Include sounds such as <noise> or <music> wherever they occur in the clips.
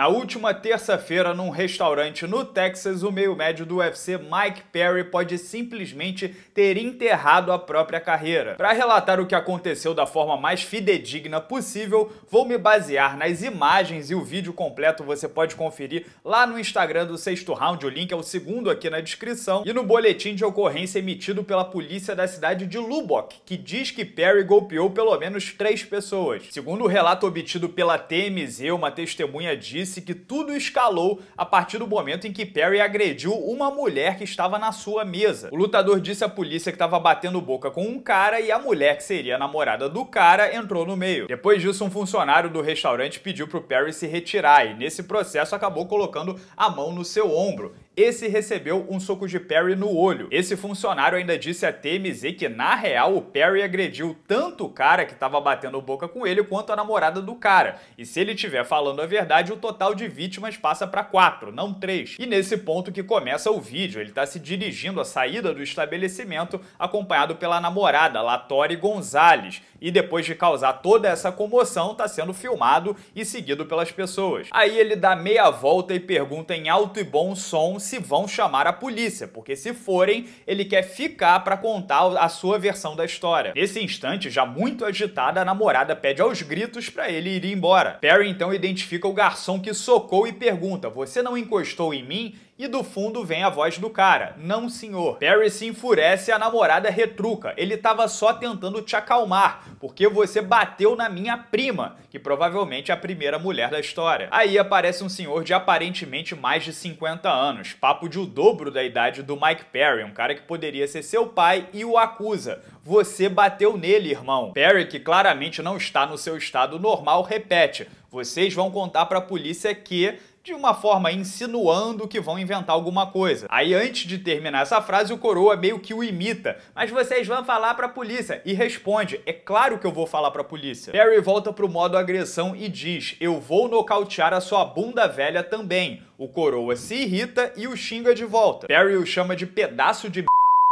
Na última terça-feira, num restaurante no Texas, o meio-médio do UFC Mike Perry pode simplesmente ter enterrado a própria carreira. Para relatar o que aconteceu da forma mais fidedigna possível, vou me basear nas imagens e o vídeo completo você pode conferir lá no Instagram do sexto round, o link é o segundo aqui na descrição, e no boletim de ocorrência emitido pela polícia da cidade de Lubbock, que diz que Perry golpeou pelo menos três pessoas. Segundo o relato obtido pela TMZ, uma testemunha disse disse que tudo escalou a partir do momento em que Perry agrediu uma mulher que estava na sua mesa. O lutador disse à polícia que estava batendo boca com um cara e a mulher, que seria a namorada do cara, entrou no meio. Depois disso, um funcionário do restaurante pediu para o Perry se retirar e, nesse processo, acabou colocando a mão no seu ombro esse recebeu um soco de Perry no olho. Esse funcionário ainda disse a TMZ que, na real, o Perry agrediu tanto o cara que estava batendo boca com ele quanto a namorada do cara. E se ele estiver falando a verdade, o total de vítimas passa para quatro, não três. E nesse ponto que começa o vídeo, ele está se dirigindo à saída do estabelecimento, acompanhado pela namorada, Latori Gonzalez. E depois de causar toda essa comoção, está sendo filmado e seguido pelas pessoas. Aí ele dá meia volta e pergunta em alto e bom som se vão chamar a polícia, porque se forem, ele quer ficar para contar a sua versão da história. Nesse instante, já muito agitada, a namorada pede aos gritos para ele ir embora. Perry então identifica o garçom que socou e pergunta: "Você não encostou em mim?" E do fundo vem a voz do cara: Não, senhor. Perry se enfurece e a namorada retruca. Ele tava só tentando te acalmar, porque você bateu na minha prima, que provavelmente é a primeira mulher da história. Aí aparece um senhor de aparentemente mais de 50 anos, papo de o dobro da idade do Mike Perry, um cara que poderia ser seu pai, e o acusa. Você bateu nele, irmão. Perry, que claramente não está no seu estado normal, repete: vocês vão contar para a polícia que de uma forma insinuando que vão inventar alguma coisa. Aí antes de terminar essa frase, o coroa meio que o imita, mas vocês vão falar para a polícia e responde: "É claro que eu vou falar para a polícia". Barry volta pro modo agressão e diz: "Eu vou nocautear a sua bunda velha também". O coroa se irrita e o xinga de volta. Barry o chama de pedaço de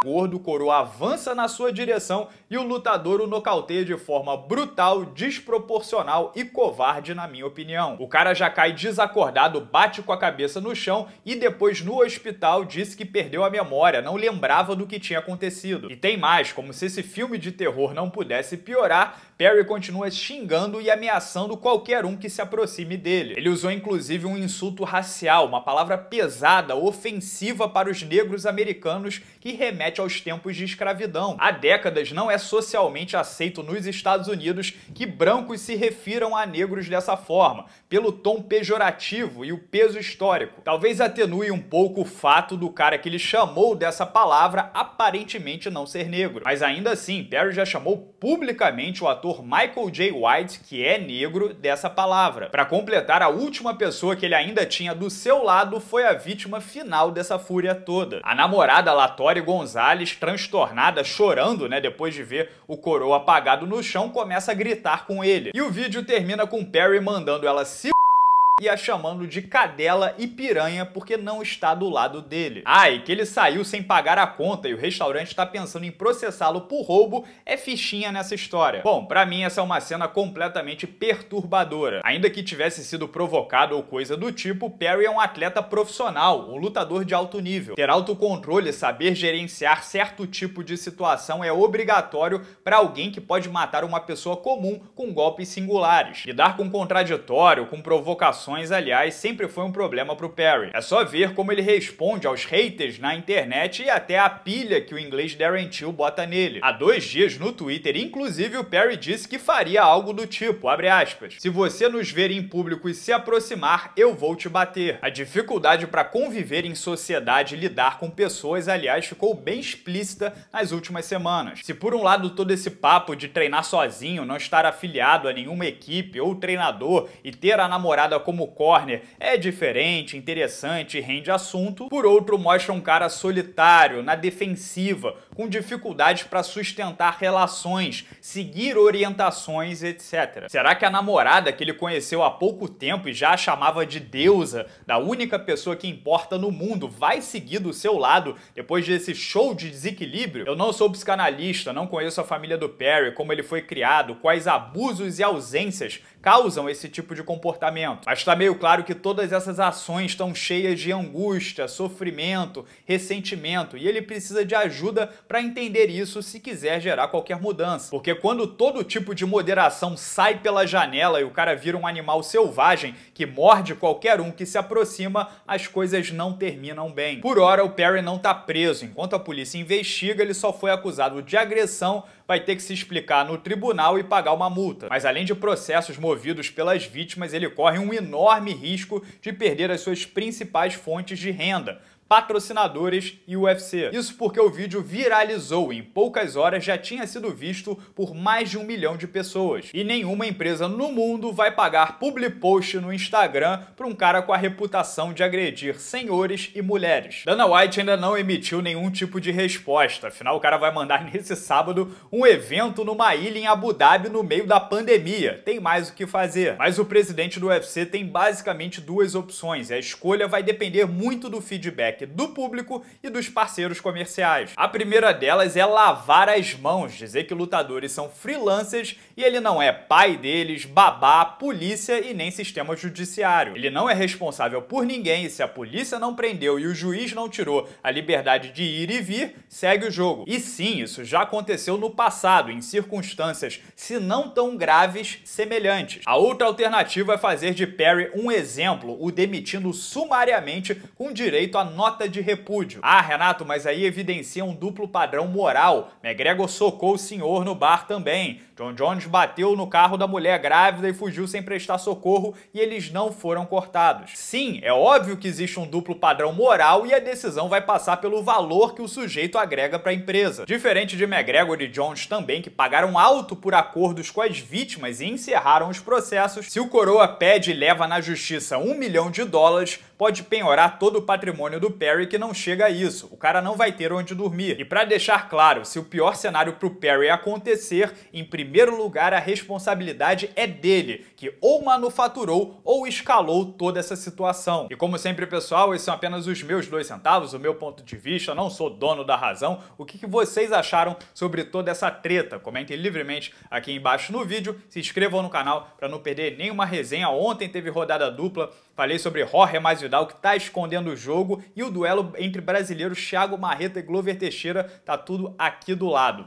Gordo Coroa avança na sua direção e o lutador o nocauteia de forma brutal, desproporcional e covarde, na minha opinião. O cara já cai desacordado, bate com a cabeça no chão e depois no hospital disse que perdeu a memória, não lembrava do que tinha acontecido. E tem mais, como se esse filme de terror não pudesse piorar, Perry continua xingando e ameaçando qualquer um que se aproxime dele. Ele usou inclusive um insulto racial, uma palavra pesada, ofensiva para os negros americanos que remete remete aos tempos de escravidão. Há décadas não é socialmente aceito nos Estados Unidos que brancos se refiram a negros dessa forma, pelo tom pejorativo e o peso histórico. Talvez atenue um pouco o fato do cara que ele chamou dessa palavra aparentemente não ser negro. Mas ainda assim, Perry já chamou publicamente o ator Michael J. White, que é negro, dessa palavra. Para completar, a última pessoa que ele ainda tinha do seu lado foi a vítima final dessa fúria toda. A namorada Latória Gonzalez Gonzalez, transtornada, chorando, né, depois de ver o coroa apagado no chão, começa a gritar com ele. E o vídeo termina com Perry mandando ela se e a chamando de cadela e piranha porque não está do lado dele. Ah, e que ele saiu sem pagar a conta e o restaurante está pensando em processá-lo por roubo é fichinha nessa história. Bom, para mim essa é uma cena completamente perturbadora. Ainda que tivesse sido provocado ou coisa do tipo, Perry é um atleta profissional, um lutador de alto nível. Ter autocontrole e saber gerenciar certo tipo de situação é obrigatório para alguém que pode matar uma pessoa comum com golpes singulares. Lidar com contraditório, com provocações aliás, sempre foi um problema para o Perry. É só ver como ele responde aos haters na internet e até a pilha que o inglês Darren Till bota nele. Há dois dias no Twitter, inclusive, o Perry disse que faria algo do tipo, aspas, se você nos ver em público e se aproximar, eu vou te bater. A dificuldade para conviver em sociedade e lidar com pessoas, aliás, ficou bem explícita nas últimas semanas. Se por um lado todo esse papo de treinar sozinho, não estar afiliado a nenhuma equipe ou treinador e ter a namorada como como Corner é diferente, interessante e rende assunto, por outro mostra um cara solitário, na defensiva, com dificuldades para sustentar relações, seguir orientações, etc. Será que a namorada que ele conheceu há pouco tempo e já a chamava de deusa, da única pessoa que importa no mundo, vai seguir do seu lado depois desse show de desequilíbrio? Eu não sou psicanalista, não conheço a família do Perry, como ele foi criado, quais abusos e ausências causam esse tipo de comportamento. Mas está meio claro que todas essas ações estão cheias de angústia, sofrimento, ressentimento e ele precisa de ajuda para entender isso se quiser gerar qualquer mudança. Porque quando todo tipo de moderação sai pela janela e o cara vira um animal selvagem que morde qualquer um que se aproxima, as coisas não terminam bem. Por hora, o Perry não está preso. Enquanto a polícia investiga, ele só foi acusado de agressão, vai ter que se explicar no tribunal e pagar uma multa. Mas além de processos movidos pelas vítimas, ele corre um enorme enorme risco de perder as suas principais fontes de renda, patrocinadores e UFC. Isso porque o vídeo viralizou e em poucas horas já tinha sido visto por mais de um milhão de pessoas. E nenhuma empresa no mundo vai pagar public post no Instagram para um cara com a reputação de agredir senhores e mulheres. Dana White ainda não emitiu nenhum tipo de resposta, afinal o cara vai mandar <laughs> nesse sábado um evento numa ilha em Abu Dhabi no meio da pandemia. Tem mais o que fazer. Mas o presidente do UFC tem basicamente duas opções e a escolha vai depender muito do feedback feedback do público e dos parceiros comerciais. A primeira delas é lavar as mãos, dizer que lutadores são freelancers e ele não é pai deles, babá, polícia e nem sistema judiciário. Ele não é responsável por ninguém e se a polícia não prendeu e o juiz não tirou a liberdade de ir e vir, segue o jogo. E sim, isso já aconteceu no passado, em circunstâncias, se não tão graves, semelhantes. A outra alternativa é fazer de Perry um exemplo, o demitindo sumariamente com direito a nota de repúdio. Ah, Renato, mas aí evidencia um duplo padrão moral. McGregor socou o senhor no bar também. Então, John Jones bateu no carro da mulher grávida e fugiu sem prestar socorro e eles não foram cortados. Sim, é óbvio que existe um duplo padrão moral e a decisão vai passar pelo valor que o sujeito agrega para a empresa. Diferente de McGregor e Jones também, que pagaram alto por acordos com as vítimas e encerraram os processos, se o coroa pede e leva na justiça um milhão de dólares, pode penhorar todo o patrimônio do Perry que não chega a isso. O cara não vai ter onde dormir. E para deixar claro, se o pior cenário para o Perry acontecer, em primeiro primeiro lugar, a responsabilidade é dele, que ou manufaturou ou escalou toda essa situação. E como sempre, pessoal, esses são apenas os meus dois centavos, o meu ponto de vista, não sou dono da razão. O que, vocês acharam sobre toda essa treta? Comentem livremente aqui embaixo no vídeo, se inscrevam no canal para não perder nenhuma resenha. Ontem teve rodada dupla, falei sobre Jorge mais Vidal, que está escondendo o jogo, e o duelo entre brasileiros Thiago Marreta e Glover Teixeira, tá tudo aqui do lado.